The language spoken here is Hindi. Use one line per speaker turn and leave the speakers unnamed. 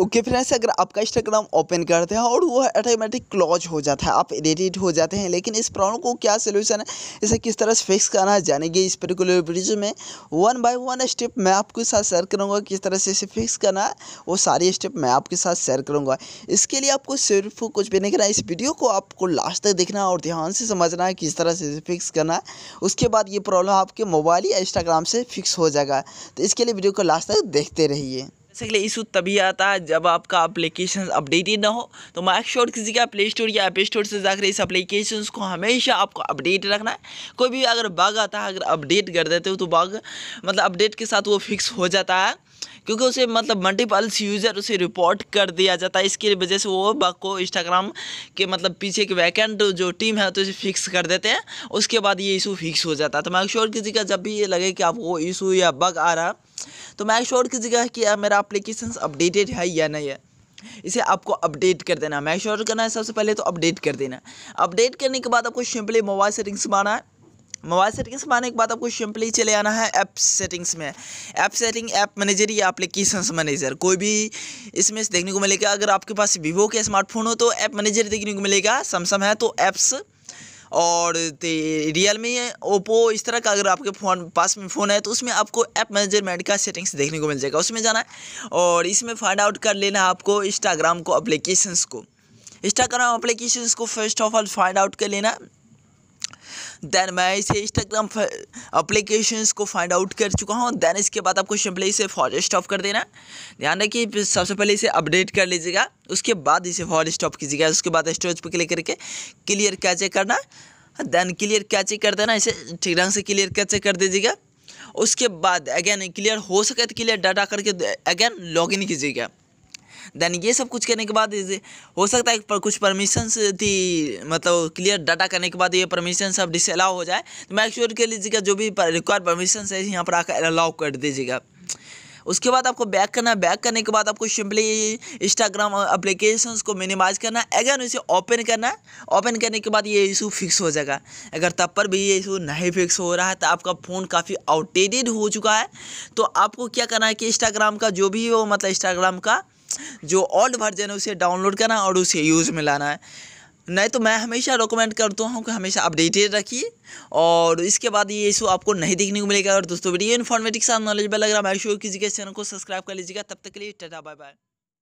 ओके फ्रेंड्स अगर आपका इंस्टाग्राम ओपन करते हैं और वो ऑटोमेटिक क्लोज हो जाता है आप एडिटेड हो जाते हैं लेकिन इस प्रॉब्लम को क्या सोल्यूशन है इसे किस तरह से फिक्स करना है जानेंगे इस पर्टिकुलर वीडियो में वन बाय वन स्टेप मैं आपके साथ शेयर करूँगा किस तरह से इसे फिक्स करना है वो सारी स्टेप मैं आपके साथ शेयर करूँगा इसके लिए आपको सिर्फ कुछ भी नहीं करना इस वीडियो को आपको लास्ट तक देखना और ध्यान से समझना है किस तरह से इसे फिक्स करना है उसके बाद ये प्रॉब्लम आपके मोबाइल या इंस्टाग्राम से फिक्स हो जाएगा तो इसके लिए वीडियो को लास्ट तक देखते रहिए
बेसिकली इशू तभी आता है जब आपका एप्लीकेशन अपडेटेड ना हो तो मैक श्योर किसी का प्ले स्टोर या एप स्टोर से जाकर इस एप्लीकेशन को हमेशा आपको अपडेट रखना है कोई भी अगर बग आता है अगर अपडेट कर देते हो तो बग मतलब अपडेट के साथ वो फिक्स हो जाता है क्योंकि उसे मतलब मल्टीपल्स यूज़र उसे रिपोर्ट कर दिया जाता है इसकी वजह से वो बग को इंस्टाग्राम के मतलब पीछे के वैकेंट जो टीम है तो इसे फिक्स कर देते हैं उसके बाद ये इशू फिक्स हो जाता है तो मैं श्योर का जब भी ये लगे कि आपको इशू या बग आ रहा तो मैं श्योर कीजिएगा कि मेरा अप्लीकेशन अपडेटेड है या नहीं है इसे आपको अपडेट कर देना मैं श्योर करना है सबसे पहले तो अपडेट कर देना अपडेट करने के बाद आपको सिंपली मोबाइल सेटिंग्स में है मोबाइल सेटिंग्स में आने के बाद आपको सिंपली चले आना है ऐप सेटिंग्स में ऐप सेटिंग ऐप मैनेजर या एप्लीकेशंस मैनेजर कोई भी इसमें देखने को मिलेगा अगर आपके पास वीवो के स्मार्टफोन हो तो ऐप मैनेजर देखने को मिलेगा सैमसंग है तो ऐप्स और रियल मी ओप्पो इस तरह का अगर आपके फ़ोन पास में फ़ोन है तो उसमें आपको ऐप मैनेजमेंट का सेटिंग्स देखने को मिल जाएगा उसमें जाना है और इसमें फाइंड आउट कर लेना आपको इंस्टाग्राम को अप्लीकेशंस को इंस्टाग्राम अप्लीकेशंस को first of all find out कर लेना दैन मैं इसे इंस्टाग्राम अप्लीकेशन को फाइंड आउट कर चुका हूँ दैन इसके बाद आपको सिंपली इसे फॉर स्टॉप कर देना ध्यान रखिए सबसे पहले इसे अपडेट कर लीजिएगा उसके बाद इसे फॉर स्टॉप कीजिएगा उसके बाद स्टोरेज पर क्लिक करके क्लियर कैचे करना देन क्लियर कैचे कर देना इसे ठीक ढंग से क्लियर कैचे कर दीजिएगा उसके बाद अगेन क्लियर हो सके तो क्लियर डाटा करके अगेन लॉगिन कीजिएगा देन ये सब कुछ करने के बाद हो सकता है कुछ परमिशंस थी मतलब क्लियर डाटा करने के बाद ये परमिशन सब डिसअलाउ हो जाए तो मैं एक्श्योर कर लीजिएगा जो भी रिक्वायर्ड परमिशन है यहाँ पर आकर अलाउ कर दीजिएगा उसके बाद आपको बैक करना है बैक करने के बाद आपको सिंपली इंस्टाग्राम अप्लीकेशन को मिनिमाइज करना है अगेन उसे ओपन करना है ओपन करने के बाद ये इशू फिक्स हो जाएगा अगर तब पर भी ये इशू नहीं फिक्स हो रहा है तो आपका फ़ोन काफ़ी आउटडेटेड हो चुका है तो आपको क्या करना है कि इंस्टाग्राम का जो भी हो मतलब इंस्टाग्राम का जो ओल्ड वर्जन है उसे डाउनलोड करना और उसे यूज़ में लाना है नहीं तो मैं हमेशा रिकमेंड करता हूँ कि हमेशा अपडेटेड रखिए और इसके बाद ये इशू आपको नहीं देखने को मिलेगा और दोस्तों वीडियो इन्फॉर्मेटिव के साथ नॉलेज लग रहा है मैं श्योर कीजिएगा चैनल को सब्सक्राइब कर लीजिएगा तब तक के लिए टाटा बाय बाय